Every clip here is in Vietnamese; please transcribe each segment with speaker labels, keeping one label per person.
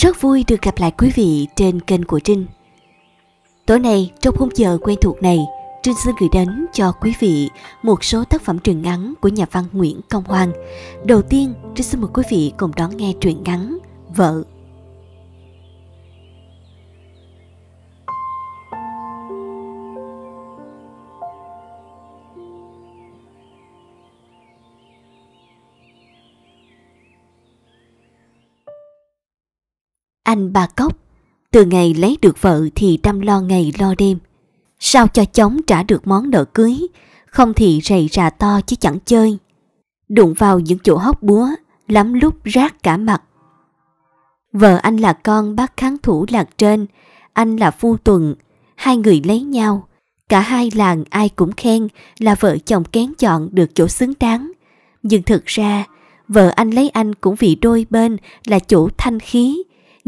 Speaker 1: Rất vui được gặp lại quý vị trên kênh của Trinh. Tối nay, trong khung giờ quen thuộc này, Trinh xin gửi đến cho quý vị một số tác phẩm truyện ngắn của nhà văn Nguyễn Công Hoàng. Đầu tiên, Trinh xin mời quý vị cùng đón nghe truyện ngắn Vợ Anh bà cốc, từ ngày lấy được vợ thì đâm lo ngày lo đêm. Sao cho chóng trả được món nợ cưới, không thì rầy rà to chứ chẳng chơi. Đụng vào những chỗ hóc búa, lắm lúc rác cả mặt. Vợ anh là con bác kháng thủ lạc trên, anh là phu tuần, hai người lấy nhau. Cả hai làng ai cũng khen là vợ chồng kén chọn được chỗ xứng đáng. Nhưng thực ra, vợ anh lấy anh cũng vì đôi bên là chỗ thanh khí,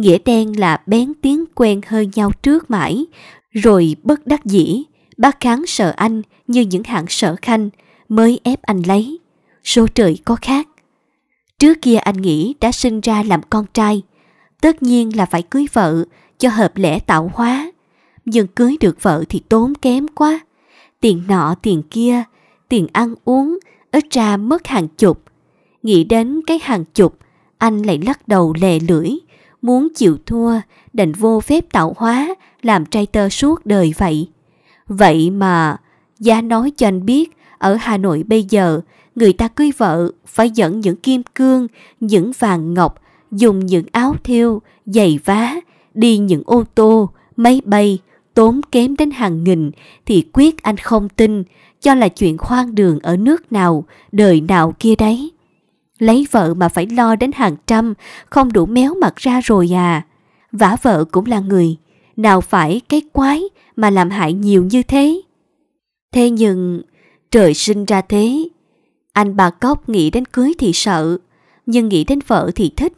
Speaker 1: nghĩa đen là bén tiếng quen hơi nhau trước mãi, rồi bất đắc dĩ, bác kháng sợ anh như những hạng sợ khanh mới ép anh lấy. Số trời có khác. Trước kia anh nghĩ đã sinh ra làm con trai, tất nhiên là phải cưới vợ cho hợp lẽ tạo hóa. Nhưng cưới được vợ thì tốn kém quá. Tiền nọ tiền kia, tiền ăn uống, ít ra mất hàng chục. Nghĩ đến cái hàng chục, anh lại lắc đầu lè lưỡi, muốn chịu thua, đành vô phép tạo hóa, làm trai tơ suốt đời vậy. Vậy mà, gia nói cho anh biết, ở Hà Nội bây giờ, người ta cưới vợ phải dẫn những kim cương, những vàng ngọc, dùng những áo thêu, giày vá, đi những ô tô, máy bay, tốn kém đến hàng nghìn thì quyết anh không tin, cho là chuyện khoan đường ở nước nào, đời nào kia đấy. Lấy vợ mà phải lo đến hàng trăm, không đủ méo mặt ra rồi à. Vả vợ cũng là người, nào phải cái quái mà làm hại nhiều như thế. Thế nhưng, trời sinh ra thế. Anh bà Cóc nghĩ đến cưới thì sợ, nhưng nghĩ đến vợ thì thích.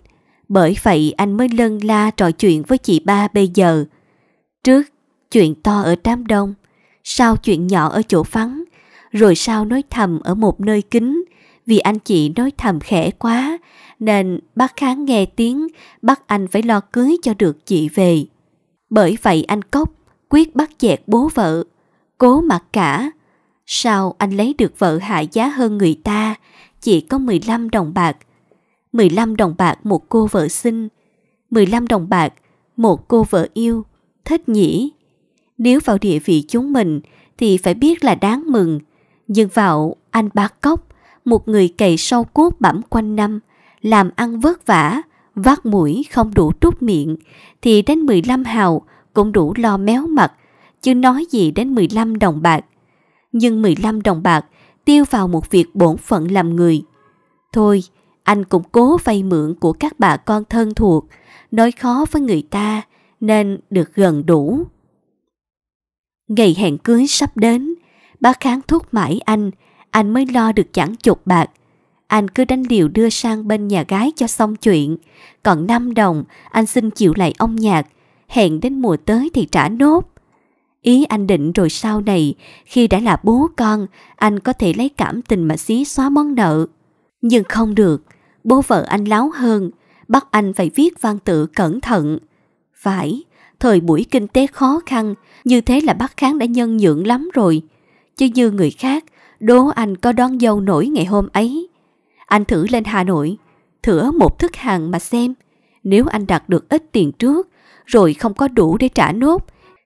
Speaker 1: Bởi vậy anh mới lân la trò chuyện với chị ba bây giờ. Trước, chuyện to ở Tam Đông, sau chuyện nhỏ ở chỗ vắng, rồi sau nói thầm ở một nơi kín, vì anh chị nói thầm khẽ quá, nên bác Kháng nghe tiếng bắt anh phải lo cưới cho được chị về. Bởi vậy anh cốc, quyết bắt dẹt bố vợ, cố mặc cả. Sao anh lấy được vợ hạ giá hơn người ta, chỉ có 15 đồng bạc. 15 đồng bạc một cô vợ xinh, 15 đồng bạc một cô vợ yêu, thích nhỉ. Nếu vào địa vị chúng mình thì phải biết là đáng mừng, nhưng vào anh bác cốc một người cày sâu cuốc bẩm quanh năm, làm ăn vất vả, vác mũi không đủ trút miệng, thì đến 15 hào cũng đủ lo méo mặt, chứ nói gì đến 15 đồng bạc. Nhưng 15 đồng bạc tiêu vào một việc bổn phận làm người. Thôi, anh cũng cố vay mượn của các bà con thân thuộc, nói khó với người ta nên được gần đủ. Ngày hẹn cưới sắp đến, bác kháng thúc mãi anh anh mới lo được chẳng chục bạc. Anh cứ đánh liều đưa sang bên nhà gái cho xong chuyện. Còn 5 đồng, anh xin chịu lại ông nhạc. Hẹn đến mùa tới thì trả nốt. Ý anh định rồi sau này, khi đã là bố con, anh có thể lấy cảm tình mà xí xóa món nợ. Nhưng không được, bố vợ anh láo hơn, bắt anh phải viết văn tự cẩn thận. Phải, thời buổi kinh tế khó khăn, như thế là bác kháng đã nhân nhượng lắm rồi. Chứ như người khác, đố anh có đón dâu nổi ngày hôm ấy. Anh thử lên Hà Nội, thử một thức hàng mà xem. Nếu anh đặt được ít tiền trước, rồi không có đủ để trả nốt,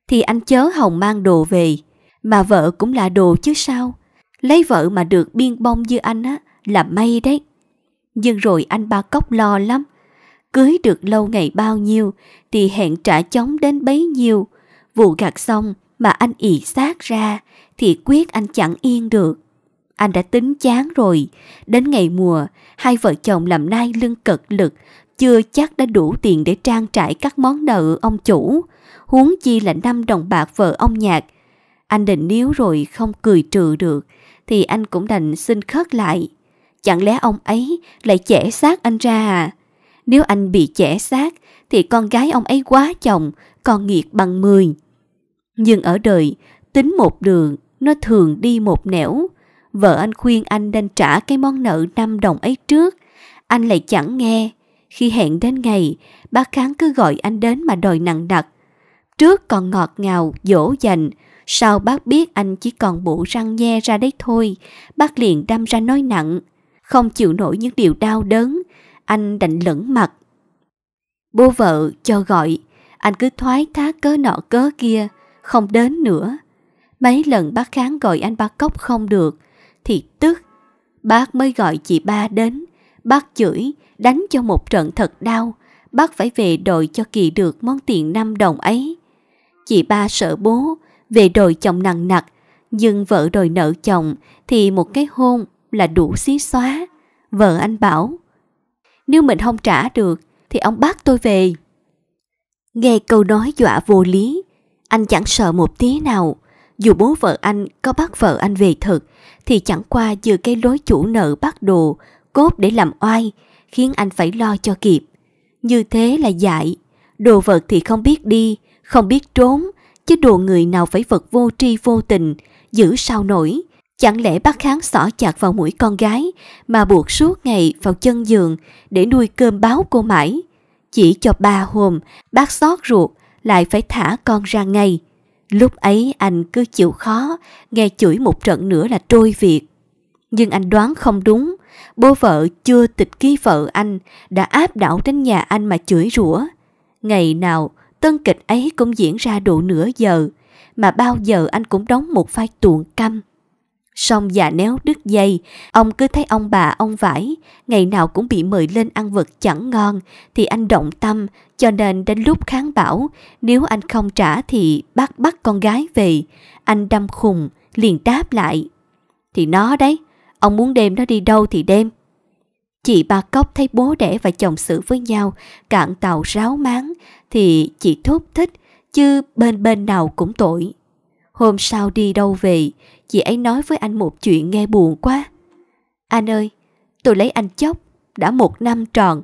Speaker 1: thì anh chớ hồng mang đồ về. Mà vợ cũng là đồ chứ sao. Lấy vợ mà được biên bông như anh á, là may đấy. Nhưng rồi anh ba cóc lo lắm. Cưới được lâu ngày bao nhiêu thì hẹn trả chóng đến bấy nhiêu. Vụ gặt xong mà anh ị xác ra thì quyết anh chẳng yên được. Anh đã tính chán rồi. Đến ngày mùa, hai vợ chồng làm nai lưng cật lực, chưa chắc đã đủ tiền để trang trải các món nợ ông chủ. Huống chi là năm đồng bạc vợ ông nhạc. Anh định níu rồi không cười trừ được, thì anh cũng đành xin khất lại. Chẳng lẽ ông ấy lại chẻ xác anh ra à? Nếu anh bị chẻ xác thì con gái ông ấy quá chồng, còn nghiệt bằng mười. Nhưng ở đời, tính một đường, nó thường đi một nẻo, vợ anh khuyên anh nên trả cái món nợ 5 đồng ấy trước. Anh lại chẳng nghe. Khi hẹn đến ngày, bác Kháng cứ gọi anh đến mà đòi nặng nặc Trước còn ngọt ngào, dỗ dành, sau bác biết anh chỉ còn bộ răng nhe ra đấy thôi, bác liền đâm ra nói nặng. Không chịu nổi những điều đau đớn, anh đành lẫn mặt. Bố vợ cho gọi, anh cứ thoái thác cớ nọ cớ kia, không đến nữa. Mấy lần bác kháng gọi anh bác cốc không được, thì tức. Bác mới gọi chị ba đến, bác chửi, đánh cho một trận thật đau, bác phải về đội cho kỳ được món tiền 5 đồng ấy. Chị ba sợ bố, về đòi chồng nặng nặc, nhưng vợ đòi nợ chồng thì một cái hôn là đủ xí xóa. Vợ anh bảo, nếu mình không trả được thì ông bác tôi về. Nghe câu nói dọa vô lý, anh chẳng sợ một tí nào, dù bố vợ anh có bắt vợ anh về thực thì chẳng qua dự cái lối chủ nợ bắt đồ, cốt để làm oai, khiến anh phải lo cho kịp. Như thế là dại, đồ vật thì không biết đi, không biết trốn, chứ đồ người nào phải vật vô tri vô tình, giữ sao nổi. Chẳng lẽ bác kháng xỏ chặt vào mũi con gái mà buộc suốt ngày vào chân giường để nuôi cơm báo cô mãi. Chỉ cho ba hôm, bác xót ruột lại phải thả con ra ngay. Lúc ấy anh cứ chịu khó, nghe chửi một trận nữa là trôi việc. Nhưng anh đoán không đúng, bố vợ chưa tịch ký vợ anh đã áp đảo đến nhà anh mà chửi rủa. Ngày nào, tân kịch ấy cũng diễn ra độ nửa giờ, mà bao giờ anh cũng đóng một vai tuồng câm. Xong già néo đứt dây, ông cứ thấy ông bà ông vải, ngày nào cũng bị mời lên ăn vật chẳng ngon, thì anh động tâm, cho nên đến lúc kháng bảo, nếu anh không trả thì bác bắt con gái về. Anh đâm khùng, liền đáp lại. Thì nó đấy, ông muốn đem nó đi đâu thì đem. Chị Ba cốc thấy bố đẻ và chồng xử với nhau, cạn tàu ráo máng, thì chị thốt thích, chứ bên bên nào cũng tội. Hôm sau đi đâu về, chị ấy nói với anh một chuyện nghe buồn quá. Anh ơi, tôi lấy anh chốc đã một năm tròn.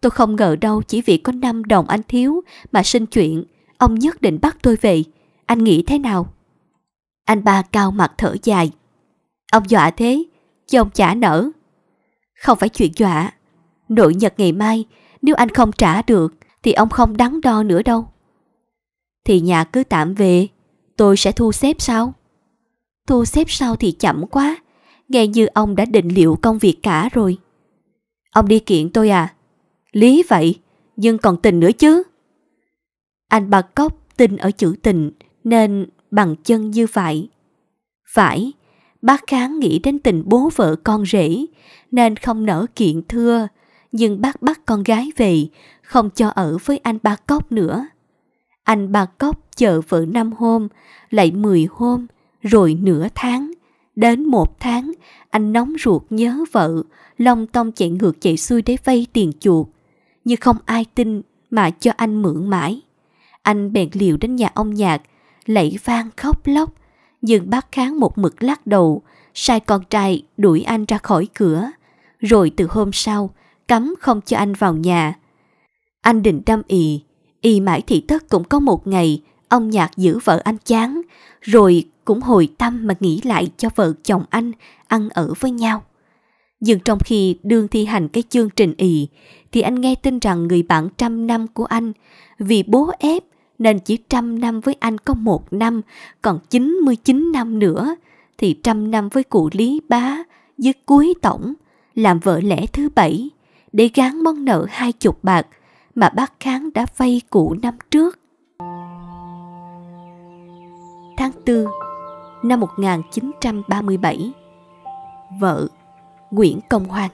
Speaker 1: Tôi không ngờ đâu chỉ vì có năm đồng anh thiếu mà xin chuyện, ông nhất định bắt tôi về. Anh nghĩ thế nào? Anh ba cao mặt thở dài. Ông dọa thế, chứ ông trả nở. Không phải chuyện dọa. Nội nhật ngày mai, nếu anh không trả được, thì ông không đắn đo nữa đâu. Thì nhà cứ tạm về, tôi sẽ thu xếp sao? Thu xếp sau thì chậm quá, nghe như ông đã định liệu công việc cả rồi. Ông đi kiện tôi à? Lý vậy, nhưng còn tình nữa chứ. Anh bà Cốc tin ở chữ tình nên bằng chân như vậy. Phải, bác kháng nghĩ đến tình bố vợ con rể nên không nỡ kiện thưa, nhưng bác bắt con gái về, không cho ở với anh ba Cốc nữa. Anh ba cóc chờ vợ năm hôm, lại 10 hôm, rồi nửa tháng. Đến một tháng, anh nóng ruột nhớ vợ, long tông chạy ngược chạy xuôi để vay tiền chuột. Nhưng không ai tin mà cho anh mượn mãi. Anh bèn liều đến nhà ông nhạc, lạy vang khóc lóc. Nhưng bác kháng một mực lắc đầu, sai con trai đuổi anh ra khỏi cửa. Rồi từ hôm sau, cấm không cho anh vào nhà. Anh định đâm ị y mãi thì tất cũng có một ngày ông nhạc giữ vợ anh chán rồi cũng hồi tâm mà nghĩ lại cho vợ chồng anh ăn ở với nhau nhưng trong khi đương thi hành cái chương trình ì thì anh nghe tin rằng người bạn trăm năm của anh vì bố ép nên chỉ trăm năm với anh có một năm còn 99 năm nữa thì trăm năm với cụ lý bá dưới cuối tổng làm vợ lẽ thứ bảy để gán món nợ hai chục bạc mà bác Kháng đã vay cụ năm trước. Tháng 4 năm 1937 Vợ Nguyễn Công Hoàng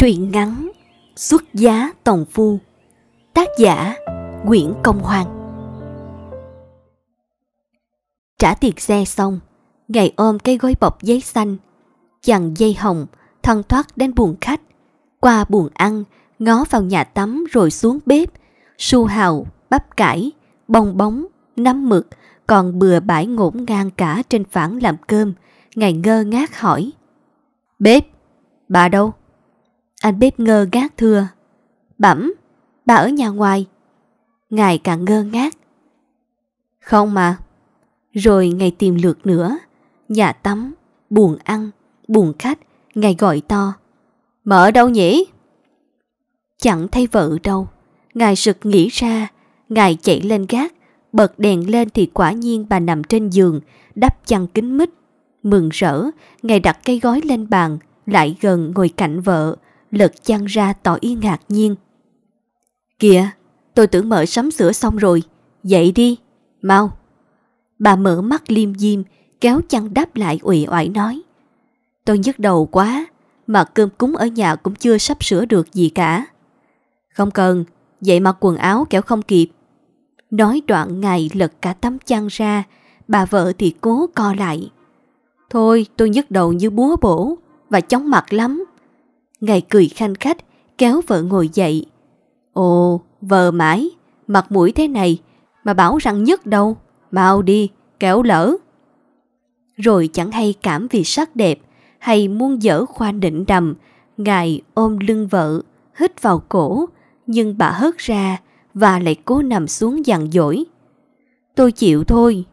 Speaker 1: Truyện ngắn Xuất giá tòng phu Tác giả Nguyễn Công Hoàng Trả tiền xe xong Ngày ôm cây gói bọc giấy xanh Chằng dây hồng Thân thoát đến buồng khách Qua buồng ăn Ngó vào nhà tắm rồi xuống bếp Su hào, bắp cải, bong bóng, nắm mực Còn bừa bãi ngổn ngang cả trên phản làm cơm Ngày ngơ ngác hỏi Bếp, bà đâu? Anh bếp ngơ ngác thưa. Bẩm, bà ở nhà ngoài. Ngài càng ngơ ngác. Không mà. Rồi ngài tìm lượt nữa. Nhà tắm, buồn ăn, buồn khách. Ngài gọi to. Mở đâu nhỉ? Chẳng thấy vợ đâu. Ngài sực nghĩ ra. Ngài chạy lên gác. Bật đèn lên thì quả nhiên bà nằm trên giường, đắp chăn kính mít. Mừng rỡ, ngài đặt cây gói lên bàn, lại gần ngồi cạnh vợ, lật chăn ra tỏ ý ngạc nhiên. Kìa, tôi tưởng mở sắm sửa xong rồi, dậy đi, mau. Bà mở mắt liêm diêm, kéo chăn đáp lại ủy oải nói. Tôi nhức đầu quá, mà cơm cúng ở nhà cũng chưa sắp sửa được gì cả. Không cần, dậy mặc quần áo kéo không kịp. Nói đoạn ngày lật cả tấm chăn ra, bà vợ thì cố co lại. Thôi tôi nhức đầu như búa bổ và chóng mặt lắm. Ngài cười khanh khách, kéo vợ ngồi dậy. Ồ, vợ mãi, mặt mũi thế này, mà bảo rằng nhất đâu, mau đi, kéo lỡ. Rồi chẳng hay cảm vì sắc đẹp, hay muốn dở khoa định đầm, Ngài ôm lưng vợ, hít vào cổ, nhưng bà hớt ra và lại cố nằm xuống dằn dỗi. Tôi chịu thôi.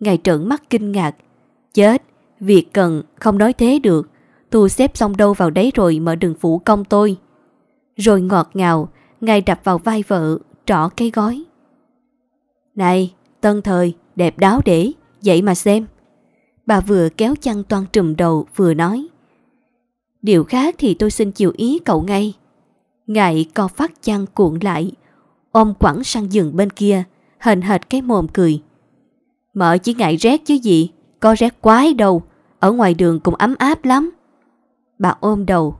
Speaker 1: Ngài trợn mắt kinh ngạc. Chết, việc cần không nói thế được. Thu xếp xong đâu vào đấy rồi mở đường phủ công tôi. Rồi ngọt ngào, ngài đập vào vai vợ, trỏ cái gói. Này, tân thời, đẹp đáo để, vậy mà xem. Bà vừa kéo chăn toan trùm đầu vừa nói. Điều khác thì tôi xin chịu ý cậu ngay. Ngài co phát chăn cuộn lại, ôm quẳng sang giường bên kia, hình hệt cái mồm cười. mở chỉ ngại rét chứ gì, có rét quái đâu, ở ngoài đường cũng ấm áp lắm. Bà ôm đầu.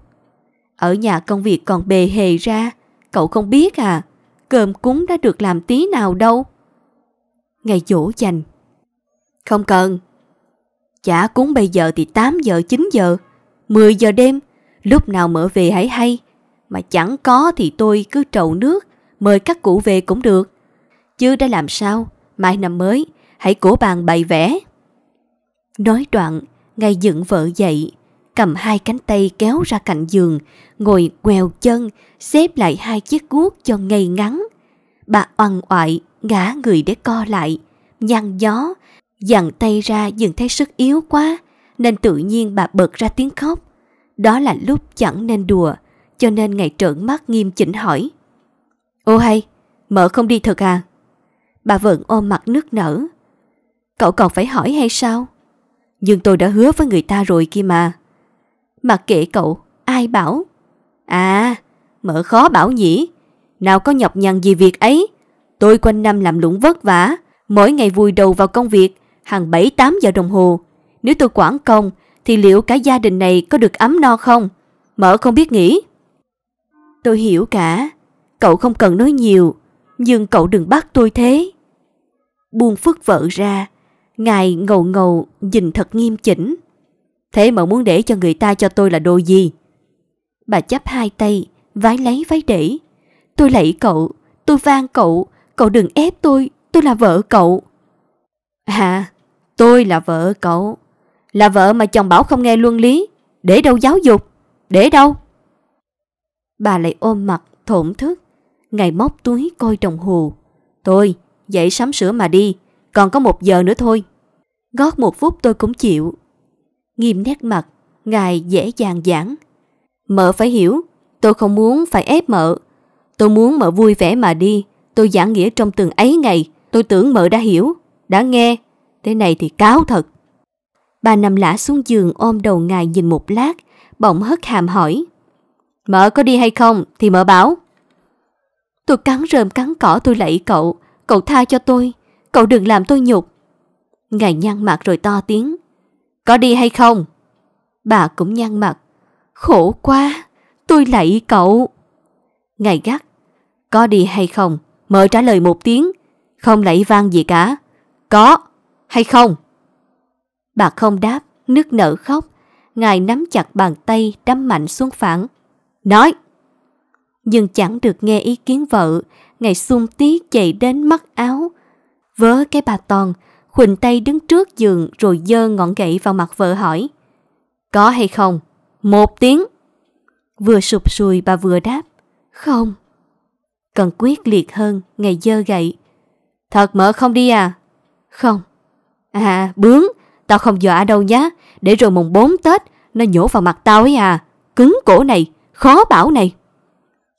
Speaker 1: Ở nhà công việc còn bề hề ra, cậu không biết à, cơm cúng đã được làm tí nào đâu. Ngày dỗ dành. Không cần. Chả cúng bây giờ thì 8 giờ 9 giờ, 10 giờ đêm, lúc nào mở về hãy hay. Mà chẳng có thì tôi cứ trầu nước, mời các cụ về cũng được. Chứ đã làm sao, mai năm mới, hãy cổ bàn bày vẽ. Nói đoạn, ngay dựng vợ dậy, cầm hai cánh tay kéo ra cạnh giường, ngồi quèo chân, xếp lại hai chiếc guốc cho ngay ngắn. Bà oằn oại, ngã người để co lại, nhăn gió, dằn tay ra nhưng thấy sức yếu quá, nên tự nhiên bà bật ra tiếng khóc. Đó là lúc chẳng nên đùa, cho nên ngài trợn mắt nghiêm chỉnh hỏi. Ô hay, mở không đi thật à? Bà vẫn ôm mặt nước nở. Cậu còn phải hỏi hay sao? Nhưng tôi đã hứa với người ta rồi kia mà. Mà kệ cậu, ai bảo? À, mở khó bảo nhỉ. Nào có nhọc nhằn gì việc ấy. Tôi quanh năm làm lũng vất vả, mỗi ngày vùi đầu vào công việc, hàng 7-8 giờ đồng hồ. Nếu tôi quản công, thì liệu cả gia đình này có được ấm no không? mở không biết nghĩ. Tôi hiểu cả, cậu không cần nói nhiều, nhưng cậu đừng bắt tôi thế. Buông phức vợ ra, ngài ngầu ngầu nhìn thật nghiêm chỉnh. Thế mà muốn để cho người ta cho tôi là đồ gì? Bà chắp hai tay, vái lấy vái để. Tôi lạy cậu, tôi van cậu, cậu đừng ép tôi, tôi là vợ cậu. hà tôi là vợ cậu. Là vợ mà chồng bảo không nghe luân lý. Để đâu giáo dục? Để đâu? Bà lại ôm mặt, thổn thức. Ngày móc túi coi đồng hồ. Tôi, dậy sắm sửa mà đi. Còn có một giờ nữa thôi. Gót một phút tôi cũng chịu. Nghiêm nét mặt, ngài dễ dàng giảng. Mợ phải hiểu, tôi không muốn phải ép mợ. Tôi muốn mợ vui vẻ mà đi. Tôi giảng nghĩa trong từng ấy ngày. Tôi tưởng mợ đã hiểu, đã nghe. Thế này thì cáo thật. Bà nằm lã xuống giường ôm đầu ngài nhìn một lát, bỗng hất hàm hỏi. Mợ có đi hay không thì mợ báo. Tôi cắn rơm cắn cỏ tôi lạy cậu, cậu tha cho tôi, cậu đừng làm tôi nhục. Ngài nhăn mặt rồi to tiếng. Có đi hay không? Bà cũng nhăn mặt. Khổ quá, tôi lạy cậu. Ngài gắt. Có đi hay không? Mở trả lời một tiếng. Không lạy vang gì cả. Có hay không? Bà không đáp, nước nở khóc. Ngài nắm chặt bàn tay đắm mạnh xuống phản. Nói! Nhưng chẳng được nghe ý kiến vợ, Ngài xung tí chạy đến mắt áo. Vớ cái bà toàn, Khuỳnh Tây đứng trước giường rồi dơ ngọn gậy vào mặt vợ hỏi. Có hay không? Một tiếng. Vừa sụp sùi bà vừa đáp. Không. Cần quyết liệt hơn, ngày dơ gậy. Thật mở không đi à? Không. À, bướng, tao không dọa đâu nhá. Để rồi mùng bốn Tết, nó nhổ vào mặt tao ấy à. Cứng cổ này, khó bảo này.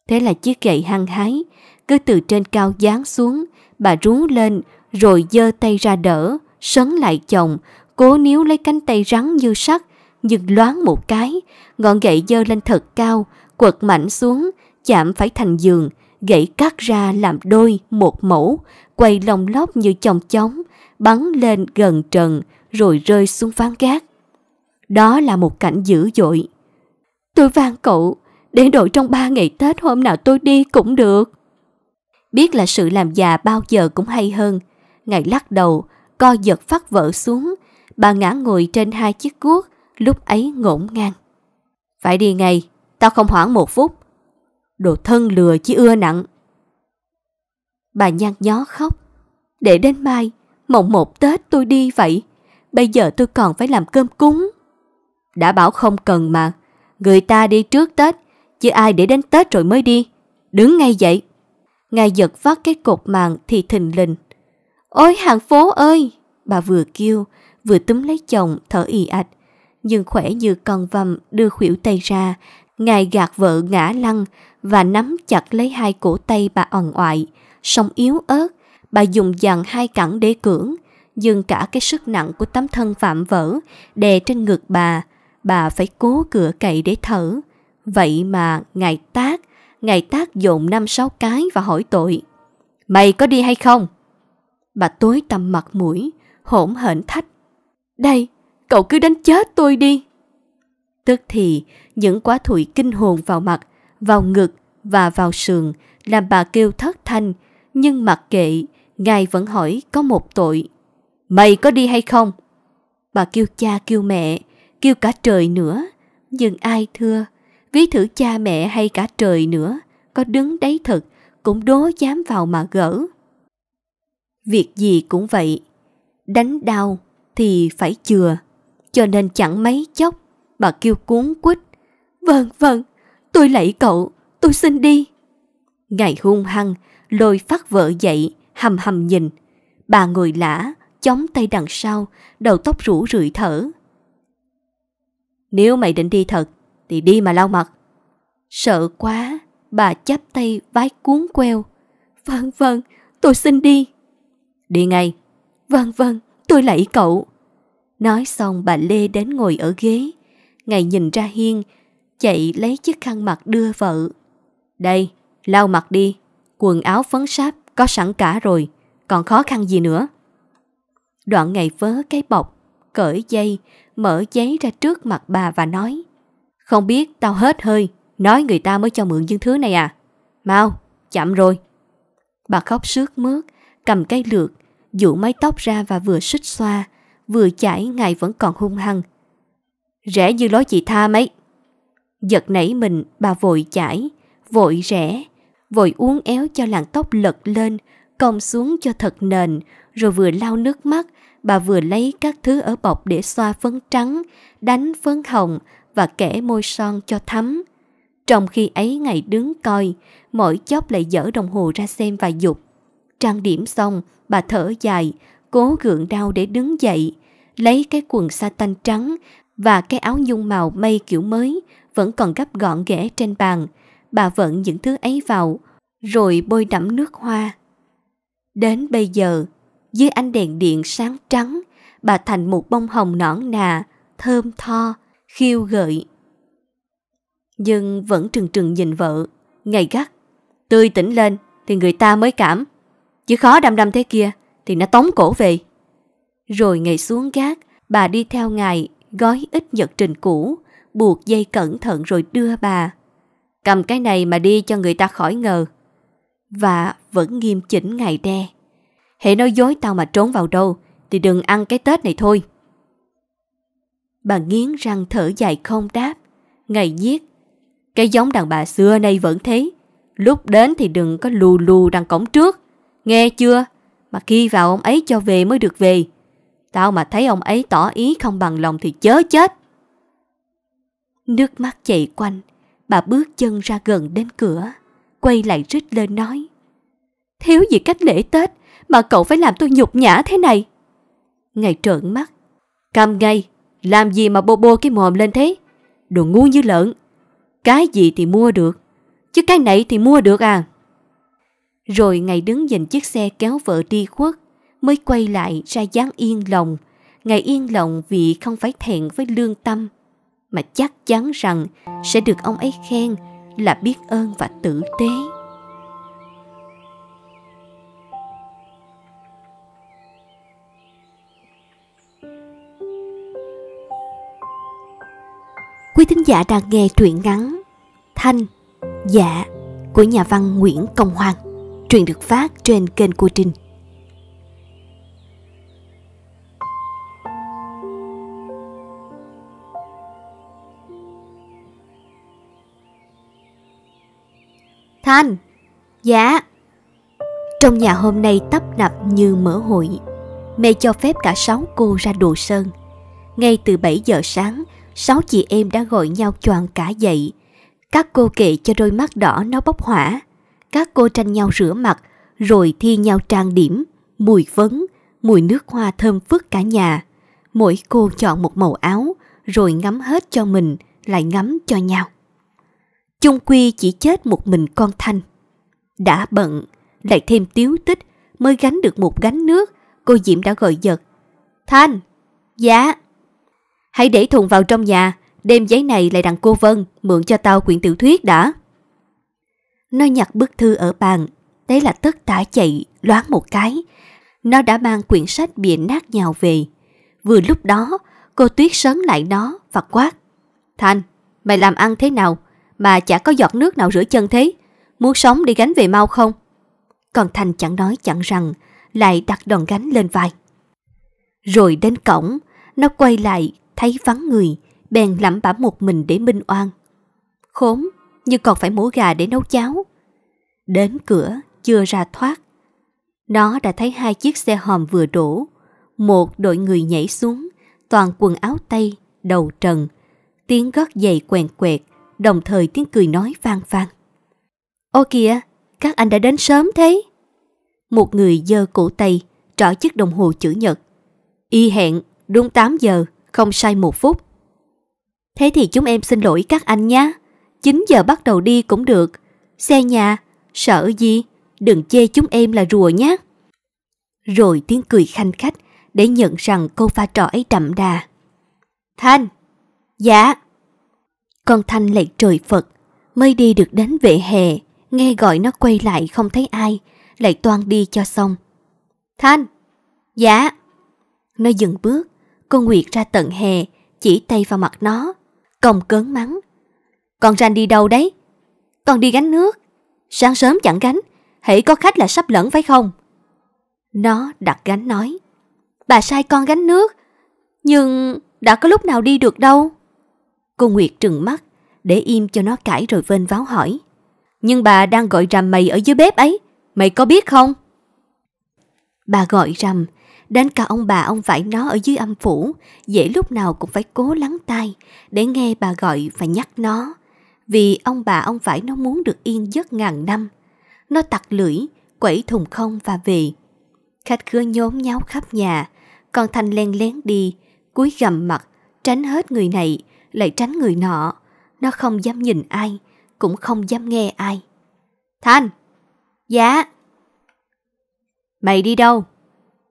Speaker 1: Thế là chiếc gậy hăng hái, cứ từ trên cao giáng xuống, bà rú lên rồi giơ tay ra đỡ, sấn lại chồng, cố níu lấy cánh tay rắn như sắt, nhưng loáng một cái, ngọn gậy giơ lên thật cao, quật mạnh xuống, chạm phải thành giường, gãy cắt ra làm đôi một mẫu, quay lồng lóc như chồng chóng, bắn lên gần trần rồi rơi xuống ván gác. Đó là một cảnh dữ dội. Tôi van cậu, để đội trong ba ngày Tết hôm nào tôi đi cũng được. Biết là sự làm già bao giờ cũng hay hơn, ngày lắc đầu, co giật phát vỡ xuống, bà ngã ngồi trên hai chiếc cuốc lúc ấy ngổn ngang. Phải đi ngay, tao không hoãn một phút. Đồ thân lừa chỉ ưa nặng. Bà nhăn nhó khóc. Để đến mai, mộng một Tết tôi đi vậy. Bây giờ tôi còn phải làm cơm cúng. Đã bảo không cần mà. Người ta đi trước Tết, chứ ai để đến Tết rồi mới đi. Đứng ngay dậy. Ngài giật phát cái cột màn thì thình lình Ôi hàng phố ơi! Bà vừa kêu, vừa túm lấy chồng thở ì ạch. Nhưng khỏe như con vầm đưa khuỷu tay ra, ngài gạt vợ ngã lăn và nắm chặt lấy hai cổ tay bà òn oại. Sông yếu ớt, bà dùng dằn hai cẳng để cưỡng, nhưng cả cái sức nặng của tấm thân phạm vỡ đè trên ngực bà. Bà phải cố cửa cậy để thở. Vậy mà ngài tác, ngài tác dồn năm sáu cái và hỏi tội. Mày có đi hay không? Bà tối tầm mặt mũi, hỗn hển thách. Đây, cậu cứ đánh chết tôi đi. Tức thì, những quả thủy kinh hồn vào mặt, vào ngực và vào sườn làm bà kêu thất thanh, nhưng mặc kệ, ngài vẫn hỏi có một tội. Mày có đi hay không? Bà kêu cha kêu mẹ, kêu cả trời nữa. Nhưng ai thưa, ví thử cha mẹ hay cả trời nữa, có đứng đấy thật, cũng đố dám vào mà gỡ. Việc gì cũng vậy, đánh đau thì phải chừa, cho nên chẳng mấy chốc bà kêu cuốn quýt. Vâng, vâng, tôi lạy cậu, tôi xin đi. Ngày hung hăng, lôi phát vợ dậy, hầm hầm nhìn. Bà ngồi lã, chống tay đằng sau, đầu tóc rủ rượi thở. Nếu mày định đi thật, thì đi mà lau mặt. Sợ quá, bà chắp tay vái cuốn queo. Vâng, vâng, tôi xin đi. Đi ngay. Vâng vâng, tôi lạy cậu. Nói xong bà Lê đến ngồi ở ghế. Ngày nhìn ra hiên, chạy lấy chiếc khăn mặt đưa vợ. Đây, lau mặt đi. Quần áo phấn sáp có sẵn cả rồi, còn khó khăn gì nữa. Đoạn ngày vớ cái bọc, cởi dây, mở giấy ra trước mặt bà và nói. Không biết tao hết hơi, nói người ta mới cho mượn những thứ này à. Mau, chậm rồi. Bà khóc sướt mướt, cầm cây lược, dụ mái tóc ra và vừa xích xoa, vừa chảy ngài vẫn còn hung hăng. Rẽ như lối chị tha mấy. Giật nảy mình, bà vội chảy vội rẽ, vội uốn éo cho làn tóc lật lên, cong xuống cho thật nền, rồi vừa lau nước mắt, bà vừa lấy các thứ ở bọc để xoa phấn trắng, đánh phấn hồng và kẻ môi son cho thấm. Trong khi ấy ngày đứng coi, mỗi chốc lại dở đồng hồ ra xem và dục. Trang điểm xong, bà thở dài, cố gượng đau để đứng dậy, lấy cái quần sa tanh trắng và cái áo nhung màu mây kiểu mới vẫn còn gấp gọn ghẽ trên bàn. Bà vẫn những thứ ấy vào, rồi bôi đẫm nước hoa. Đến bây giờ, dưới ánh đèn điện sáng trắng, bà thành một bông hồng nõn nà, thơm tho, khiêu gợi. Nhưng vẫn trừng trừng nhìn vợ, ngày gắt. Tươi tỉnh lên thì người ta mới cảm. Chứ khó đâm đâm thế kia Thì nó tống cổ về Rồi ngày xuống gác Bà đi theo ngài Gói ít nhật trình cũ Buộc dây cẩn thận rồi đưa bà Cầm cái này mà đi cho người ta khỏi ngờ Và vẫn nghiêm chỉnh ngài đe Hãy nói dối tao mà trốn vào đâu Thì đừng ăn cái Tết này thôi Bà nghiến răng thở dài không đáp Ngày giết Cái giống đàn bà xưa nay vẫn thế Lúc đến thì đừng có lù lù đằng cổng trước Nghe chưa? Mà khi vào ông ấy cho về mới được về. Tao mà thấy ông ấy tỏ ý không bằng lòng thì chớ chết. Nước mắt chạy quanh, bà bước chân ra gần đến cửa, quay lại rít lên nói. Thiếu gì cách lễ Tết mà cậu phải làm tôi nhục nhã thế này. Ngày trợn mắt. Cam ngay, làm gì mà bô bô cái mồm lên thế? Đồ ngu như lợn. Cái gì thì mua được, chứ cái này thì mua được à. Rồi Ngài đứng nhìn chiếc xe kéo vợ đi khuất, mới quay lại ra dáng yên lòng. Ngài yên lòng vì không phải thẹn với lương tâm, mà chắc chắn rằng sẽ được ông ấy khen là biết ơn và tử tế. Quý thính giả đang nghe truyện ngắn Thanh Dạ của nhà văn Nguyễn Công Hoàng truyện được phát trên kênh của Trinh. Thanh Dạ Trong nhà hôm nay tấp nập như mở hội Mẹ cho phép cả sáu cô ra đồ sơn Ngay từ 7 giờ sáng Sáu chị em đã gọi nhau choàng cả dậy Các cô kệ cho đôi mắt đỏ nó bốc hỏa các cô tranh nhau rửa mặt, rồi thi nhau trang điểm, mùi phấn, mùi nước hoa thơm phức cả nhà. Mỗi cô chọn một màu áo, rồi ngắm hết cho mình, lại ngắm cho nhau. Chung quy chỉ chết một mình con Thanh. Đã bận, lại thêm tiếu tích, mới gánh được một gánh nước, cô Diễm đã gọi giật. Thanh! Dạ! Hãy để thùng vào trong nhà, đem giấy này lại đặng cô Vân, mượn cho tao quyển tiểu thuyết đã. Nó nhặt bức thư ở bàn, đấy là tất tả chạy, loáng một cái. Nó đã mang quyển sách bịa nát nhào về. Vừa lúc đó, cô Tuyết sấn lại nó và quát. "Thanh, mày làm ăn thế nào mà chả có giọt nước nào rửa chân thế? Muốn sống đi gánh về mau không? Còn Thanh chẳng nói chẳng rằng, lại đặt đòn gánh lên vai. Rồi đến cổng, nó quay lại, thấy vắng người, bèn lẩm bẩm một mình để minh oan. Khốn, nhưng còn phải mổ gà để nấu cháo. Đến cửa, chưa ra thoát. Nó đã thấy hai chiếc xe hòm vừa đổ. Một đội người nhảy xuống, toàn quần áo tây, đầu trần. Tiếng gót giày quèn quẹt, đồng thời tiếng cười nói vang vang. Ô kìa, các anh đã đến sớm thế. Một người dơ cổ tay, trỏ chiếc đồng hồ chữ nhật. Y hẹn, đúng 8 giờ, không sai một phút. Thế thì chúng em xin lỗi các anh nhé. 9 giờ bắt đầu đi cũng được. Xe nhà, sợ gì, đừng chê chúng em là rùa nhé. Rồi tiếng cười khanh khách để nhận rằng câu pha trò ấy đậm đà. Thanh! Dạ! Con Thanh lệ trời Phật, mới đi được đến vệ hè, nghe gọi nó quay lại không thấy ai, lại toan đi cho xong. Thanh! Dạ! Nó dừng bước, cô Nguyệt ra tận hè, chỉ tay vào mặt nó, còng cớn mắng. Con ranh đi đâu đấy? Con đi gánh nước. Sáng sớm chẳng gánh, hãy có khách là sắp lẫn phải không? Nó đặt gánh nói. Bà sai con gánh nước, nhưng đã có lúc nào đi được đâu. Cô Nguyệt trừng mắt, để im cho nó cãi rồi vênh váo hỏi. Nhưng bà đang gọi rằm mày ở dưới bếp ấy, mày có biết không? Bà gọi rằm, đến cả ông bà ông phải nó ở dưới âm phủ, dễ lúc nào cũng phải cố lắng tai để nghe bà gọi và nhắc nó vì ông bà ông phải nó muốn được yên giấc ngàn năm. Nó tặc lưỡi, quẩy thùng không và về. Khách khứa nhốn nháo khắp nhà, còn thanh len lén đi, cúi gầm mặt, tránh hết người này, lại tránh người nọ. Nó không dám nhìn ai, cũng không dám nghe ai. Thanh! Dạ! Mày đi đâu?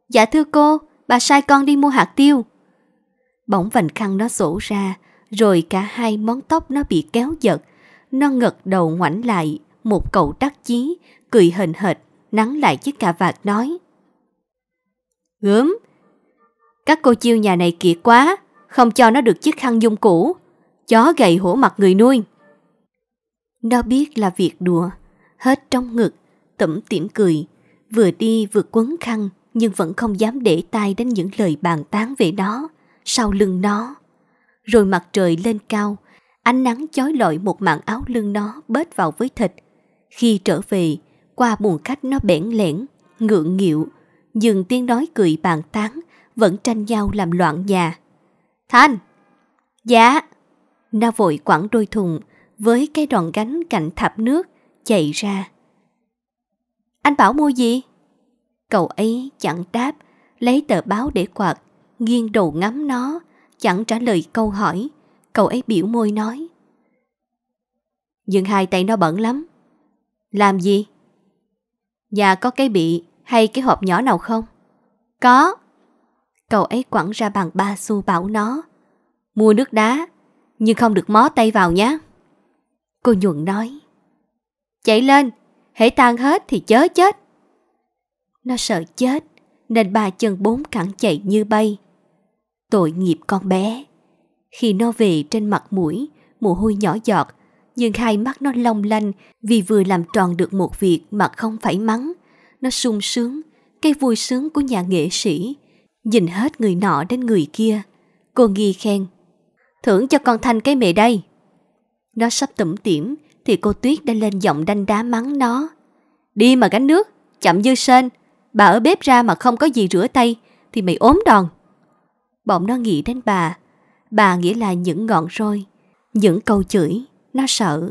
Speaker 1: Dạ thưa cô, bà sai con đi mua hạt tiêu. Bỗng vành khăn nó sổ ra, rồi cả hai món tóc nó bị kéo giật. Nó ngật đầu ngoảnh lại, một cậu đắc chí, cười hền hệt, nắng lại chiếc cà vạt nói. Gớm! Các cô chiêu nhà này kỳ quá, không cho nó được chiếc khăn dung cũ. Chó gầy hổ mặt người nuôi. Nó biết là việc đùa, hết trong ngực, tẩm tỉm cười, vừa đi vừa quấn khăn nhưng vẫn không dám để tay đến những lời bàn tán về nó, sau lưng nó. Rồi mặt trời lên cao, ánh nắng chói lọi một mảng áo lưng nó bết vào với thịt. Khi trở về, qua buồn khách nó bẽn lẽn, ngượng nghịu, dừng tiếng nói cười bàn tán, vẫn tranh nhau làm loạn nhà. Thanh! Dạ! na vội quẳng đôi thùng, với cái đòn gánh cạnh thạp nước, chạy ra. Anh bảo mua gì? Cậu ấy chẳng đáp, lấy tờ báo để quạt, nghiêng đầu ngắm nó, chẳng trả lời câu hỏi. Cậu ấy biểu môi nói. Nhưng hai tay nó bẩn lắm. Làm gì? Nhà có cái bị hay cái hộp nhỏ nào không? Có. Cậu ấy quẳng ra bằng ba xu bảo nó. Mua nước đá, nhưng không được mó tay vào nhé. Cô nhuận nói. Chạy lên, hãy tan hết thì chớ chết. Nó sợ chết, nên ba chân bốn cẳng chạy như bay. Tội nghiệp con bé. Khi nó về trên mặt mũi, mồ hôi nhỏ giọt, nhưng hai mắt nó long lanh vì vừa làm tròn được một việc mà không phải mắng. Nó sung sướng, cái vui sướng của nhà nghệ sĩ. Nhìn hết người nọ đến người kia. Cô nghi khen. Thưởng cho con Thanh cái mẹ đây. Nó sắp tẩm tiểm thì cô Tuyết đã lên giọng đanh đá mắng nó. Đi mà gánh nước, chậm dư sên. Bà ở bếp ra mà không có gì rửa tay thì mày ốm đòn bọn nó nghĩ đến bà. Bà nghĩa là những ngọn roi, những câu chửi, nó sợ.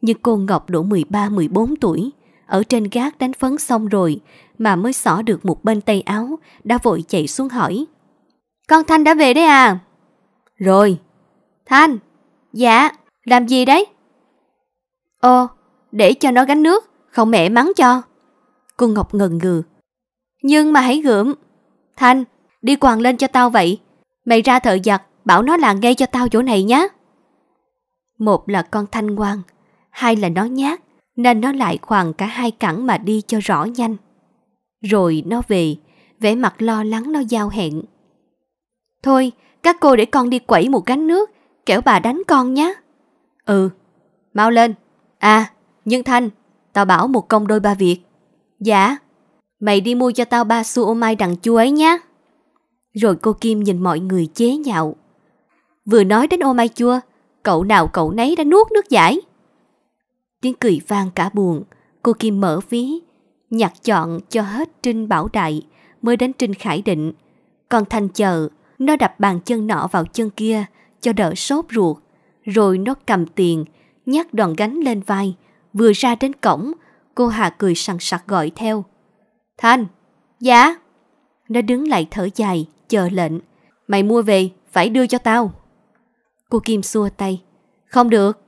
Speaker 1: Nhưng cô Ngọc đủ 13-14 tuổi, ở trên gác đánh phấn xong rồi mà mới xỏ được một bên tay áo, đã vội chạy xuống hỏi. Con Thanh đã về đấy à? Rồi. Thanh? Dạ, làm gì đấy? Ồ, để cho nó gánh nước, không mẹ mắng cho. Cô Ngọc ngần ngừ. Nhưng mà hãy gượm. Thanh, đi quàng lên cho tao vậy, Mày ra thợ giặt, bảo nó là ngay cho tao chỗ này nhé. Một là con thanh quan, hai là nó nhát, nên nó lại khoảng cả hai cẳng mà đi cho rõ nhanh. Rồi nó về, vẻ mặt lo lắng nó giao hẹn. Thôi, các cô để con đi quẩy một gánh nước, kẻo bà đánh con nhé. Ừ, mau lên. À, nhưng Thanh, tao bảo một công đôi ba việc. Dạ, mày đi mua cho tao ba su ô mai đằng chua ấy nhé. Rồi cô Kim nhìn mọi người chế nhạo. Vừa nói đến ô mai chua, cậu nào cậu nấy đã nuốt nước giải. Tiếng cười vang cả buồn, cô Kim mở ví, nhặt chọn cho hết Trinh Bảo Đại mới đến Trinh Khải Định. Còn Thanh chờ, nó đập bàn chân nọ vào chân kia cho đỡ sốt ruột. Rồi nó cầm tiền, nhắc đòn gánh lên vai. Vừa ra đến cổng, cô Hà cười sằng sặc gọi theo. Thanh! Dạ! Nó đứng lại thở dài, chờ lệnh. Mày mua về, phải đưa cho tao. Cô Kim xua tay. Không được.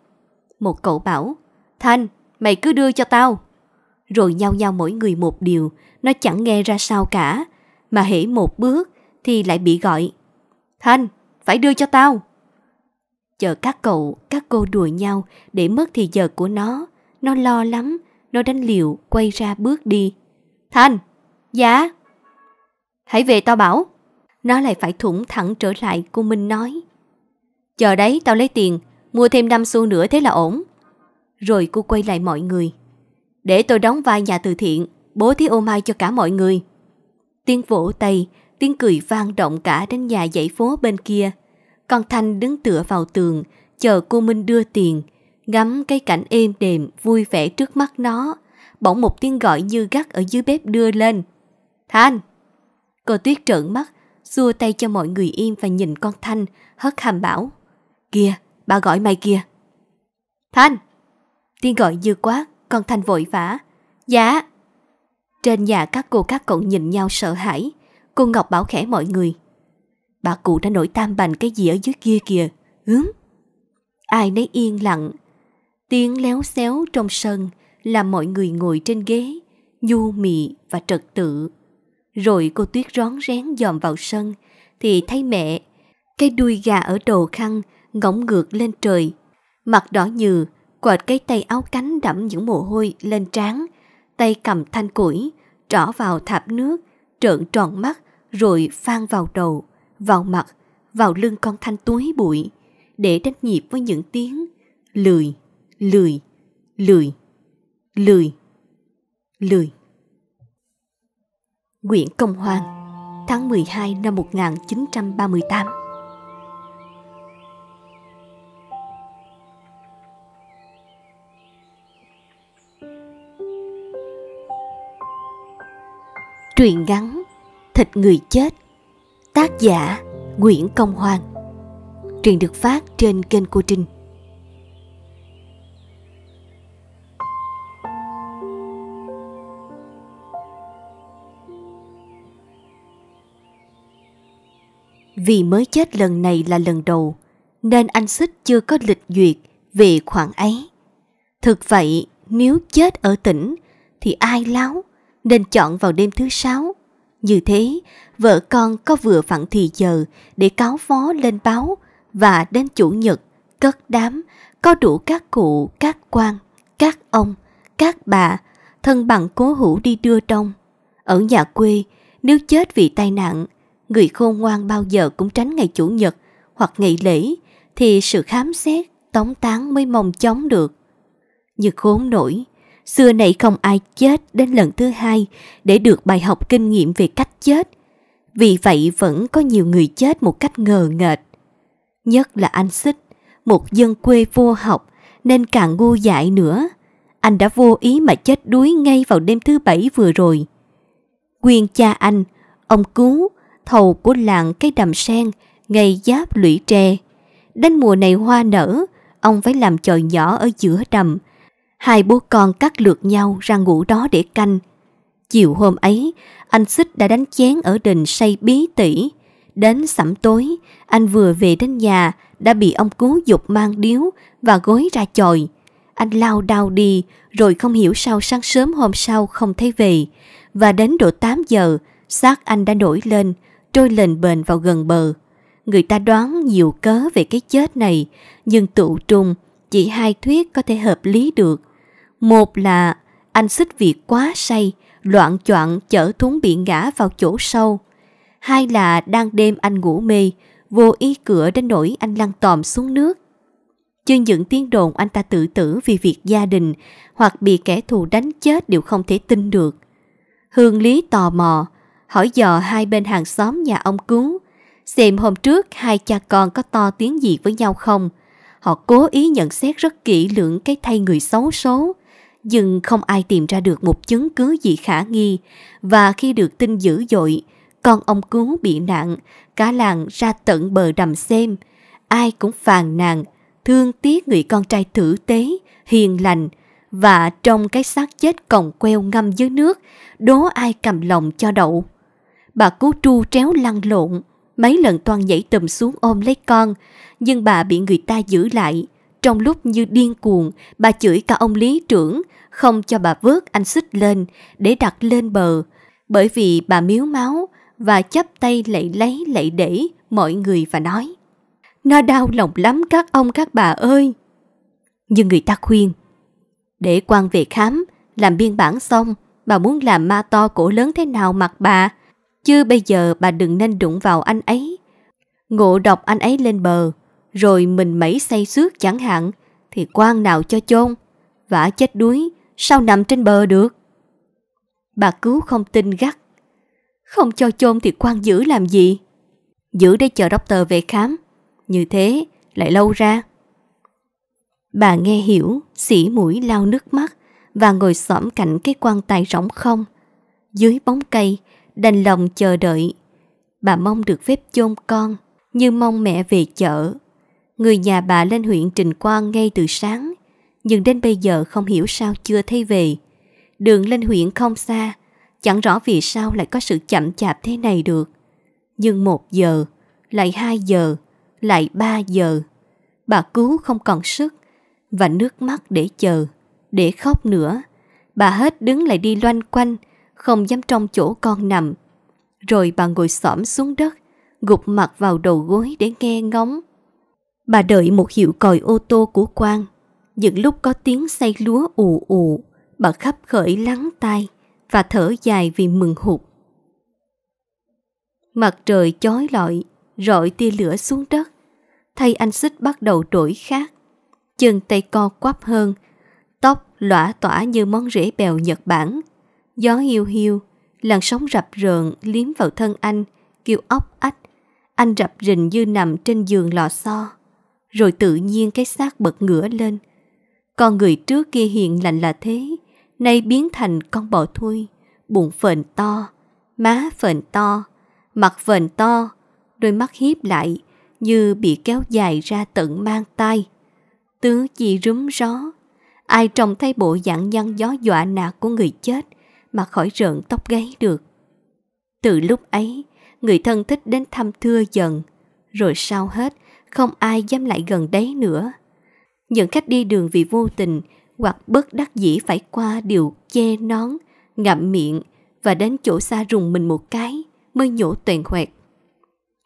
Speaker 1: Một cậu bảo. Thanh, mày cứ đưa cho tao. Rồi nhau nhau mỗi người một điều, nó chẳng nghe ra sao cả. Mà hễ một bước thì lại bị gọi. Thanh, phải đưa cho tao. Chờ các cậu, các cô đùa nhau để mất thì giờ của nó. Nó lo lắm, nó đánh liều quay ra bước đi. Thanh, dạ. Hãy về tao bảo nó lại phải thủng thẳng trở lại cô Minh nói. Chờ đấy tao lấy tiền, mua thêm 5 xu nữa thế là ổn. Rồi cô quay lại mọi người. Để tôi đóng vai nhà từ thiện, bố thí ô mai cho cả mọi người. Tiếng vỗ tay, tiếng cười vang động cả đến nhà dãy phố bên kia. Còn Thanh đứng tựa vào tường, chờ cô Minh đưa tiền, ngắm cái cảnh êm đềm vui vẻ trước mắt nó. Bỗng một tiếng gọi như gắt ở dưới bếp đưa lên. Thanh! Cô Tuyết trợn mắt, xua tay cho mọi người im và nhìn con Thanh, hất hàm bảo. Kìa, bà gọi mày kìa. Thanh! Tiếng gọi dư quá, con Thanh vội vã. Dạ! Trên nhà các cô các cậu nhìn nhau sợ hãi, cô Ngọc bảo khẽ mọi người. Bà cụ đã nổi tam bành cái gì ở dưới kia kìa, hướng. Ai nấy yên lặng, tiếng léo xéo trong sân làm mọi người ngồi trên ghế, nhu mị và trật tự rồi cô Tuyết rón rén dòm vào sân, thì thấy mẹ. Cái đuôi gà ở đầu khăn, ngỗng ngược lên trời. Mặt đỏ nhừ, quệt cái tay áo cánh đẫm những mồ hôi lên trán. Tay cầm thanh củi, trỏ vào thạp nước, trợn tròn mắt, rồi phan vào đầu, vào mặt, vào lưng con thanh túi bụi, để đánh nhịp với những tiếng lười, lười, lười, lười, lười. Nguyễn Công Hoàng tháng 12 năm 1938 Truyện ngắn Thịt người chết Tác giả Nguyễn Công Hoàng Truyện được phát trên kênh cô Trinh Vì mới chết lần này là lần đầu, nên anh xích chưa có lịch duyệt về khoảng ấy. Thực vậy, nếu chết ở tỉnh thì ai láo nên chọn vào đêm thứ sáu. Như thế, vợ con có vừa phẳng thì giờ để cáo phó lên báo và đến chủ nhật cất đám có đủ các cụ, các quan, các ông, các bà, thân bằng cố hữu đi đưa đông. Ở nhà quê, nếu chết vì tai nạn người khôn ngoan bao giờ cũng tránh ngày chủ nhật hoặc ngày lễ thì sự khám xét, tống tán mới mong chóng được. Như khốn nổi, xưa nay không ai chết đến lần thứ hai để được bài học kinh nghiệm về cách chết. Vì vậy vẫn có nhiều người chết một cách ngờ nghệch. Nhất là anh Xích, một dân quê vô học nên càng ngu dại nữa. Anh đã vô ý mà chết đuối ngay vào đêm thứ bảy vừa rồi. Quyên cha anh, ông cứu thầu của làng cây đầm sen, ngay giáp lũy tre. Đến mùa này hoa nở, ông phải làm chòi nhỏ ở giữa đầm. Hai bố con cắt lượt nhau ra ngủ đó để canh. Chiều hôm ấy, anh Xích đã đánh chén ở đình say bí tỉ. Đến sẩm tối, anh vừa về đến nhà đã bị ông cứu dục mang điếu và gối ra chòi. Anh lao đau đi, rồi không hiểu sao sáng sớm hôm sau không thấy về. Và đến độ 8 giờ, xác anh đã nổi lên, trôi lềnh bềnh vào gần bờ. Người ta đoán nhiều cớ về cái chết này, nhưng tụ trùng chỉ hai thuyết có thể hợp lý được. Một là anh xích việc quá say, loạn choạng chở thúng bị ngã vào chỗ sâu. Hai là đang đêm anh ngủ mê, vô ý cửa đến nỗi anh lăn tòm xuống nước. Chứ những tiếng đồn anh ta tự tử vì việc gia đình hoặc bị kẻ thù đánh chết đều không thể tin được. Hương Lý tò mò, hỏi dò hai bên hàng xóm nhà ông cứu, xem hôm trước hai cha con có to tiếng gì với nhau không. Họ cố ý nhận xét rất kỹ lưỡng cái thay người xấu số, nhưng không ai tìm ra được một chứng cứ gì khả nghi và khi được tin dữ dội, con ông cứu bị nạn, cả làng ra tận bờ đầm xem, ai cũng phàn nàn, thương tiếc người con trai tử tế, hiền lành, và trong cái xác chết còng queo ngâm dưới nước, đố ai cầm lòng cho đậu. Bà cú tru tréo lăn lộn, mấy lần toàn nhảy tầm xuống ôm lấy con, nhưng bà bị người ta giữ lại. Trong lúc như điên cuồng, bà chửi cả ông lý trưởng, không cho bà vớt anh xích lên để đặt lên bờ, bởi vì bà miếu máu và chấp tay lạy lấy lạy để mọi người và nói. Nó đau lòng lắm các ông các bà ơi. Nhưng người ta khuyên, để quan về khám, làm biên bản xong, bà muốn làm ma to cổ lớn thế nào mặt bà, Chứ bây giờ bà đừng nên đụng vào anh ấy. Ngộ độc anh ấy lên bờ, rồi mình mẩy say xước chẳng hạn, thì quan nào cho chôn. Vả chết đuối, sao nằm trên bờ được? Bà cứu không tin gắt. Không cho chôn thì quan giữ làm gì? Giữ để chờ doctor về khám. Như thế, lại lâu ra. Bà nghe hiểu, xỉ mũi lao nước mắt và ngồi xổm cạnh cái quan tài rỗng không. Dưới bóng cây, đành lòng chờ đợi. Bà mong được phép chôn con, như mong mẹ về chợ. Người nhà bà lên huyện Trình Quang ngay từ sáng, nhưng đến bây giờ không hiểu sao chưa thấy về. Đường lên huyện không xa, chẳng rõ vì sao lại có sự chậm chạp thế này được. Nhưng một giờ, lại hai giờ, lại ba giờ. Bà cứu không còn sức, và nước mắt để chờ, để khóc nữa. Bà hết đứng lại đi loanh quanh, không dám trong chỗ con nằm. Rồi bà ngồi xổm xuống đất, gục mặt vào đầu gối để nghe ngóng. Bà đợi một hiệu còi ô tô của quan Những lúc có tiếng say lúa ù ù, bà khắp khởi lắng tai và thở dài vì mừng hụt. Mặt trời chói lọi, rọi tia lửa xuống đất. Thay anh xích bắt đầu đổi khác. Chân tay co quắp hơn, tóc lõa tỏa như món rễ bèo Nhật Bản Gió hiu hiu, làn sóng rập rợn liếm vào thân anh, kêu óc ách. Anh rập rình như nằm trên giường lò xo. Rồi tự nhiên cái xác bật ngửa lên. Con người trước kia hiện lạnh là thế, nay biến thành con bò thui, bụng phền to, má phền to, mặt phền to, đôi mắt hiếp lại như bị kéo dài ra tận mang tay. Tứ chi rúm gió ai trông thấy bộ dạng nhăn gió dọa nạt của người chết – mà khỏi rợn tóc gáy được. Từ lúc ấy, người thân thích đến thăm thưa dần, rồi sau hết không ai dám lại gần đấy nữa. Những khách đi đường vì vô tình hoặc bất đắc dĩ phải qua điều che nón, ngậm miệng và đến chỗ xa rùng mình một cái mới nhổ toàn huệt.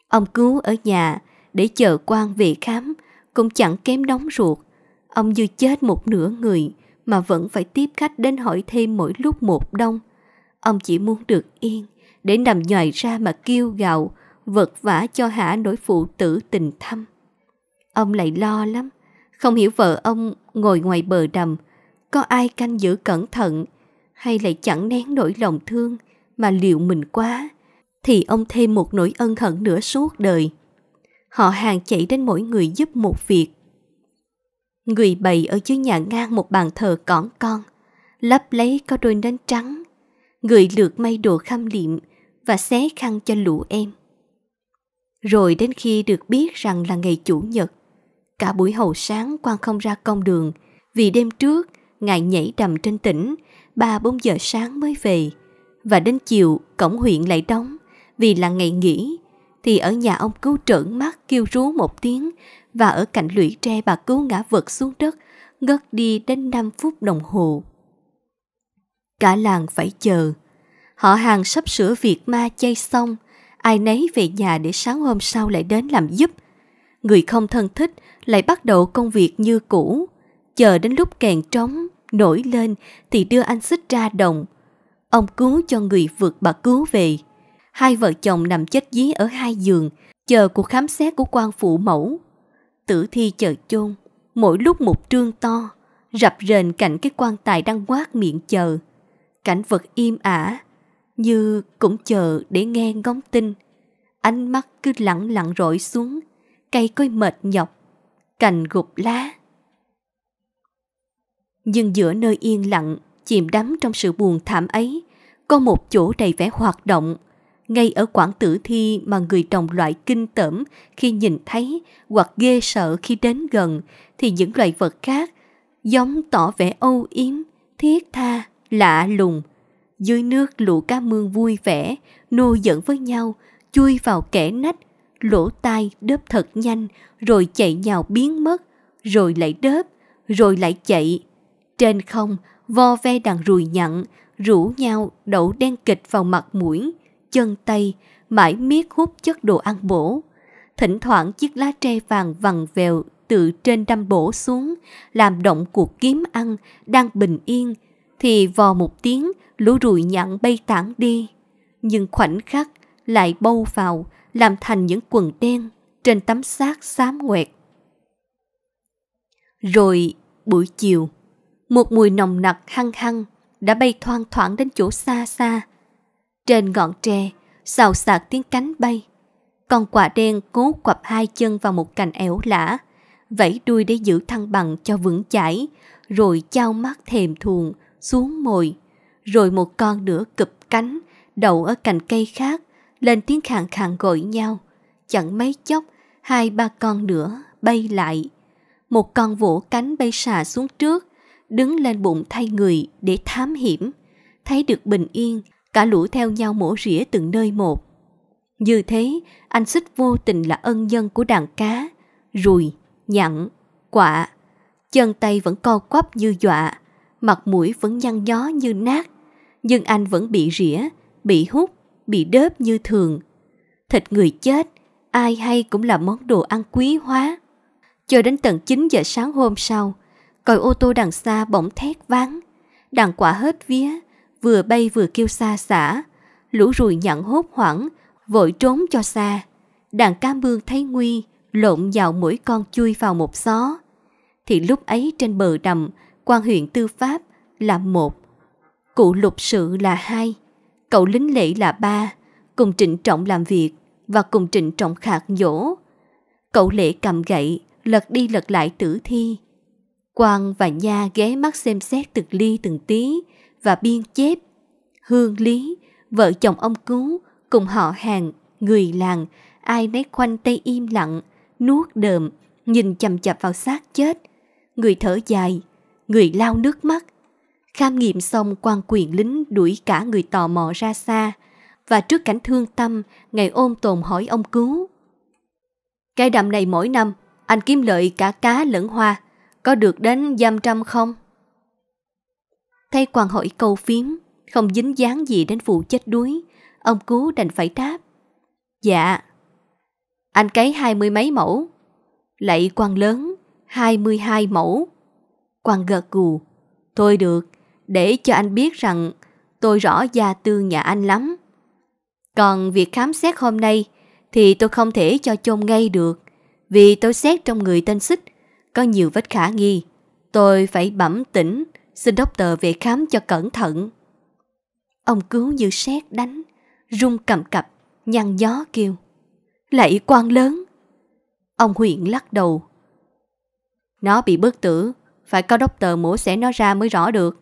Speaker 1: Ông cứu ở nhà để chờ quan về khám cũng chẳng kém nóng ruột. Ông dư chết một nửa người, mà vẫn phải tiếp khách đến hỏi thêm mỗi lúc một đông. Ông chỉ muốn được yên, để nằm nhòi ra mà kêu gạo, vật vả cho hả nỗi phụ tử tình thâm. Ông lại lo lắm, không hiểu vợ ông ngồi ngoài bờ đầm, có ai canh giữ cẩn thận, hay lại chẳng nén nỗi lòng thương mà liệu mình quá, thì ông thêm một nỗi ân hận nữa suốt đời. Họ hàng chạy đến mỗi người giúp một việc, Người bày ở dưới nhà ngang một bàn thờ cỏn con, lấp lấy có đôi nến trắng. Người lượt may đồ khâm liệm và xé khăn cho lũ em. Rồi đến khi được biết rằng là ngày Chủ nhật, cả buổi hầu sáng quan không ra công đường vì đêm trước ngài nhảy đầm trên tỉnh, ba bốn giờ sáng mới về. Và đến chiều cổng huyện lại đóng vì là ngày nghỉ thì ở nhà ông cứu trợn mắt kêu rú một tiếng và ở cạnh lũy tre bà cứu ngã vật xuống đất, ngất đi đến 5 phút đồng hồ. Cả làng phải chờ. Họ hàng sắp sửa việc ma chay xong, ai nấy về nhà để sáng hôm sau lại đến làm giúp. Người không thân thích lại bắt đầu công việc như cũ. Chờ đến lúc kèn trống, nổi lên thì đưa anh xích ra đồng. Ông cứu cho người vượt bà cứu về. Hai vợ chồng nằm chết dí ở hai giường, chờ cuộc khám xét của quan phụ mẫu tử thi chờ chôn, mỗi lúc một trương to, rập rền cạnh cái quan tài đang quát miệng chờ. Cảnh vật im ả, như cũng chờ để nghe ngóng tin. Ánh mắt cứ lẳng lặng rỗi xuống, cây coi mệt nhọc, cành gục lá. Nhưng giữa nơi yên lặng, chìm đắm trong sự buồn thảm ấy, có một chỗ đầy vẻ hoạt động, ngay ở quảng tử thi mà người trồng loại kinh tởm khi nhìn thấy hoặc ghê sợ khi đến gần thì những loài vật khác giống tỏ vẻ âu yếm, thiết tha, lạ lùng. Dưới nước lũ cá mương vui vẻ, nô giận với nhau, chui vào kẽ nách, lỗ tai đớp thật nhanh rồi chạy nhào biến mất, rồi lại đớp, rồi lại chạy. Trên không, vo ve đàn ruồi nhặn, rủ nhau đậu đen kịch vào mặt mũi, chân tay, mãi miết hút chất đồ ăn bổ. Thỉnh thoảng chiếc lá tre vàng vằn vèo từ trên đâm bổ xuống, làm động cuộc kiếm ăn đang bình yên, thì vò một tiếng lũ ruồi nhặn bay tản đi. Nhưng khoảnh khắc lại bâu vào, làm thành những quần đen trên tấm xác xám ngoẹt. Rồi buổi chiều, một mùi nồng nặc hăng hăng đã bay thoang thoảng đến chỗ xa xa, trên ngọn tre, xào xạc tiếng cánh bay. Con quả đen cố quặp hai chân vào một cành ẻo lã vẫy đuôi để giữ thăng bằng cho vững chãi, rồi trao mắt thèm thuồng xuống mồi. Rồi một con nữa cụp cánh, đậu ở cành cây khác, lên tiếng khàn khàn gọi nhau. Chẳng mấy chốc, hai ba con nữa bay lại. Một con vỗ cánh bay xà xuống trước, đứng lên bụng thay người để thám hiểm. Thấy được bình yên, cả lũ theo nhau mổ rỉa từng nơi một. Như thế, anh xích vô tình là ân nhân của đàn cá, rùi, nhặn, quạ. Chân tay vẫn co quắp như dọa, mặt mũi vẫn nhăn nhó như nát. Nhưng anh vẫn bị rỉa, bị hút, bị đớp như thường. Thịt người chết, ai hay cũng là món đồ ăn quý hóa. Cho đến tận 9 giờ sáng hôm sau, còi ô tô đằng xa bỗng thét vắng, Đàn quả hết vía, vừa bay vừa kêu xa xả. Lũ ruồi nhặn hốt hoảng, vội trốn cho xa. Đàn cá mương thấy nguy, lộn vào mỗi con chui vào một xó. Thì lúc ấy trên bờ đầm, quan huyện tư pháp là một, cụ lục sự là hai, cậu lính lễ là ba, cùng trịnh trọng làm việc và cùng trịnh trọng khạc nhổ Cậu lễ cầm gậy, lật đi lật lại tử thi. Quang và Nha ghé mắt xem xét từng ly từng tí, và biên chép. Hương Lý, vợ chồng ông Cứu, cùng họ hàng, người làng, ai nấy khoanh tay im lặng, nuốt đờm, nhìn chầm chập vào xác chết. Người thở dài, người lao nước mắt. Kham nghiệm xong quan quyền lính đuổi cả người tò mò ra xa. Và trước cảnh thương tâm, ngày ôm tồn hỏi ông Cứu. Cái đầm này mỗi năm, anh kiếm lợi cả cá lẫn hoa. Có được đến giam trăm không? thay quan hỏi câu phím, không dính dáng gì đến vụ chết đuối, ông Cú đành phải đáp. Dạ. Anh cấy hai mươi mấy mẫu. Lạy quan lớn, hai mươi hai mẫu. Quan gật gù. Thôi được, để cho anh biết rằng tôi rõ gia tư nhà anh lắm. Còn việc khám xét hôm nay thì tôi không thể cho chôn ngay được vì tôi xét trong người tên xích có nhiều vết khả nghi. Tôi phải bẩm tỉnh Xin doctor về khám cho cẩn thận. Ông cứu như sét đánh, rung cầm cập, nhăn gió kêu. Lạy quan lớn. Ông huyện lắc đầu. Nó bị bớt tử, phải có doctor mổ xẻ nó ra mới rõ được.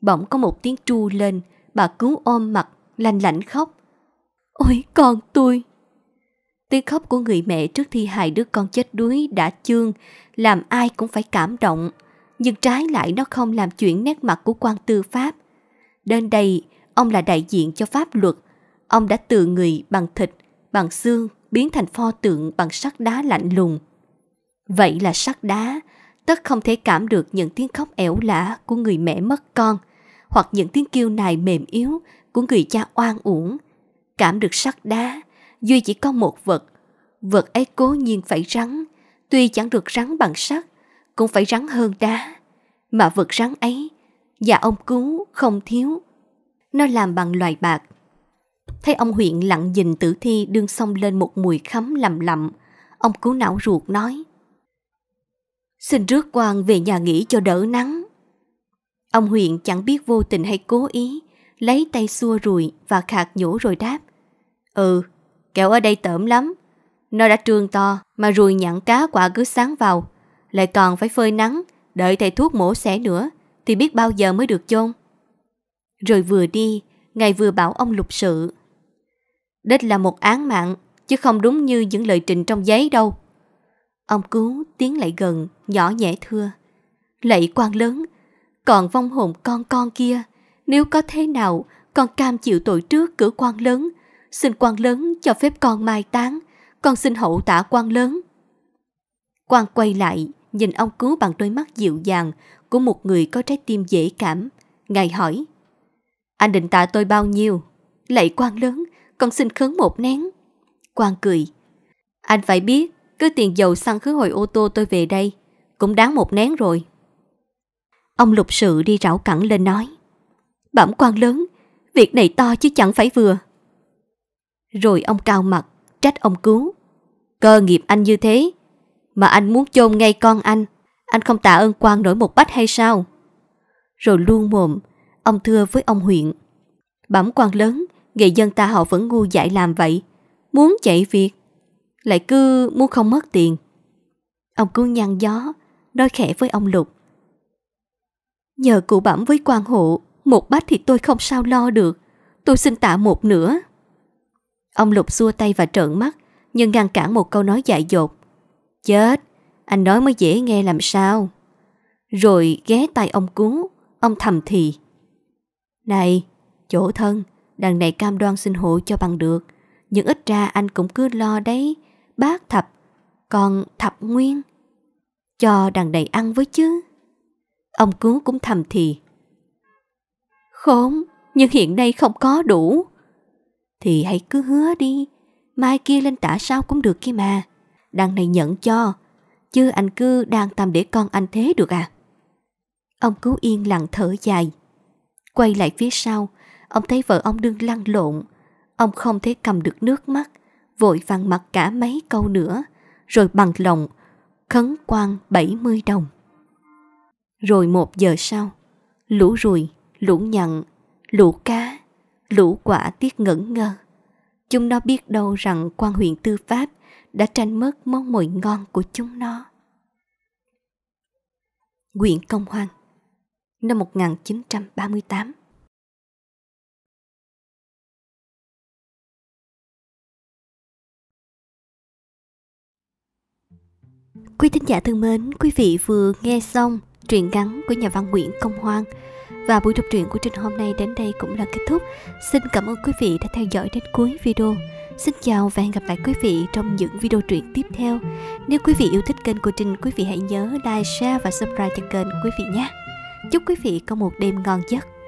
Speaker 1: Bỗng có một tiếng tru lên, bà cứu ôm mặt, lanh lạnh khóc. Ôi con tôi! Tiếng khóc của người mẹ trước thi hài đứa con chết đuối đã chương, làm ai cũng phải cảm động nhưng trái lại nó không làm chuyển nét mặt của quan tư Pháp. Đến đây, ông là đại diện cho pháp luật. Ông đã từ người bằng thịt, bằng xương biến thành pho tượng bằng sắt đá lạnh lùng. Vậy là sắt đá, tất không thể cảm được những tiếng khóc ẻo lã của người mẹ mất con, hoặc những tiếng kêu nài mềm yếu của người cha oan uổng. Cảm được sắt đá, Duy chỉ có một vật. Vật ấy cố nhiên phải rắn, tuy chẳng được rắn bằng sắt, cũng phải rắn hơn đá. Mà vật rắn ấy, và ông cứu không thiếu. Nó làm bằng loài bạc. Thấy ông huyện lặng nhìn tử thi đương xông lên một mùi khắm lầm lậm. Ông cứu não ruột nói. Xin rước quan về nhà nghỉ cho đỡ nắng. Ông huyện chẳng biết vô tình hay cố ý, lấy tay xua ruồi và khạc nhổ rồi đáp. Ừ, kẹo ở đây tởm lắm. Nó đã trương to mà ruồi nhặn cá quả cứ sáng vào lại còn phải phơi nắng, đợi thầy thuốc mổ xẻ nữa, thì biết bao giờ mới được chôn. Rồi vừa đi, ngài vừa bảo ông lục sự. Đích là một án mạng, chứ không đúng như những lời trình trong giấy đâu. Ông cứu tiến lại gần, nhỏ nhẹ thưa. Lạy quan lớn, còn vong hồn con con kia, nếu có thế nào, con cam chịu tội trước cử quan lớn. Xin quan lớn cho phép con mai táng, con xin hậu tả quan lớn. Quan quay lại, nhìn ông cứu bằng đôi mắt dịu dàng của một người có trái tim dễ cảm. Ngài hỏi, anh định tạ tôi bao nhiêu? Lạy quan lớn, con xin khấn một nén. Quan cười, anh phải biết, cứ tiền dầu xăng khứ hồi ô tô tôi về đây, cũng đáng một nén rồi. Ông lục sự đi rảo cẳng lên nói, bẩm quan lớn, việc này to chứ chẳng phải vừa. Rồi ông cao mặt, trách ông cứu. Cơ nghiệp anh như thế, mà anh muốn chôn ngay con anh. Anh không tạ ơn quan nổi một bách hay sao? Rồi luôn mồm, ông thưa với ông huyện. Bẩm quan lớn, người dân ta họ vẫn ngu dại làm vậy. Muốn chạy việc, lại cứ muốn không mất tiền. Ông cứ nhăn gió, nói khẽ với ông Lục. Nhờ cụ bẩm với quan hộ, một bách thì tôi không sao lo được. Tôi xin tạ một nữa. Ông Lục xua tay và trợn mắt, nhưng ngăn cản một câu nói dại dột. Chết, anh nói mới dễ nghe làm sao. Rồi ghé tay ông cú, ông thầm thì. Này, chỗ thân, đằng này cam đoan xin hộ cho bằng được. Nhưng ít ra anh cũng cứ lo đấy, bác thập, còn thập nguyên. Cho đằng này ăn với chứ. Ông cứu cũng thầm thì. Khốn, nhưng hiện nay không có đủ. Thì hãy cứ hứa đi, mai kia lên tả sao cũng được kia mà. Đằng này nhận cho Chứ anh cứ đang tâm để con anh thế được à Ông Cứu Yên lặng thở dài Quay lại phía sau Ông thấy vợ ông đương lăn lộn Ông không thể cầm được nước mắt Vội vàng mặt cả mấy câu nữa Rồi bằng lòng Khấn quan 70 đồng Rồi một giờ sau Lũ rùi, lũ nhặn Lũ cá, lũ quả tiếc ngẩn ngơ Chúng nó biết đâu rằng quan huyện tư pháp đã tranh mất món mồi ngon của chúng nó. Nguyễn Công Hoan năm 1938 Quý thính giả thân mến, quý vị vừa nghe xong truyện ngắn của nhà văn Nguyễn Công Hoan và buổi đọc truyện của Trinh hôm nay đến đây cũng là kết thúc. Xin cảm ơn quý vị đã theo dõi đến cuối video. Xin chào và hẹn gặp lại quý vị trong những video truyện tiếp theo. Nếu quý vị yêu thích kênh của Trinh, quý vị hãy nhớ like, share và subscribe cho kênh quý vị nhé. Chúc quý vị có một đêm ngon giấc.